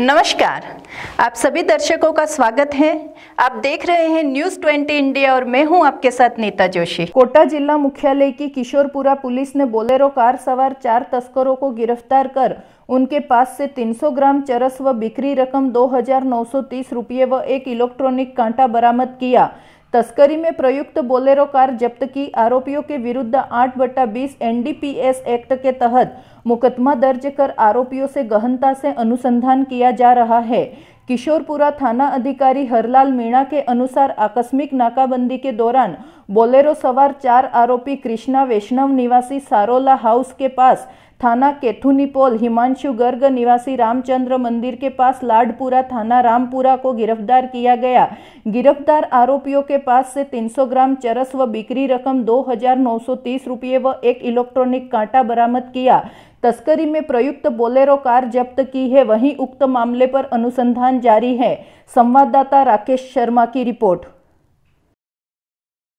नमस्कार आप सभी दर्शकों का स्वागत है आप देख रहे हैं न्यूज 20 इंडिया और मैं हूं आपके साथ नीता जोशी कोटा जिला मुख्यालय की किशोरपुरा पुलिस ने बोलेरो कार सवार चार तस्करों को गिरफ्तार कर उनके पास से 300 ग्राम चरस व बिक्री रकम 2,930 रुपये व एक इलेक्ट्रॉनिक कांटा बरामद किया तस्करी में प्रयुक्त बोलेरो कार जब्त की आरोपियों के विरुद्ध आठ बट्टा बीस एनडीपीएस एक्ट के तहत मुकदमा दर्ज कर आरोपियों से गहनता से अनुसंधान किया जा रहा है किशोरपुरा थाना अधिकारी हरलाल मीणा के अनुसार आकस्मिक नाकाबंदी के दौरान बोलेरो सवार चार आरोपी कृष्णा वैष्णव निवासी सारोला हाउस के पास थाना केथुनी पोल हिमांशु गर्ग निवासी रामचंद्र मंदिर के पास लाडपुरा थाना रामपुरा को गिरफ्तार किया गया गिरफ्तार आरोपियों के पास से 300 ग्राम चरस व बिक्री रकम 2,930 रुपये व एक इलेक्ट्रॉनिक कांटा बरामद किया तस्करी में प्रयुक्त बोलेरो कार जब्त की है वहीं उक्त मामले पर अनुसंधान जारी है संवाददाता राकेश शर्मा की रिपोर्ट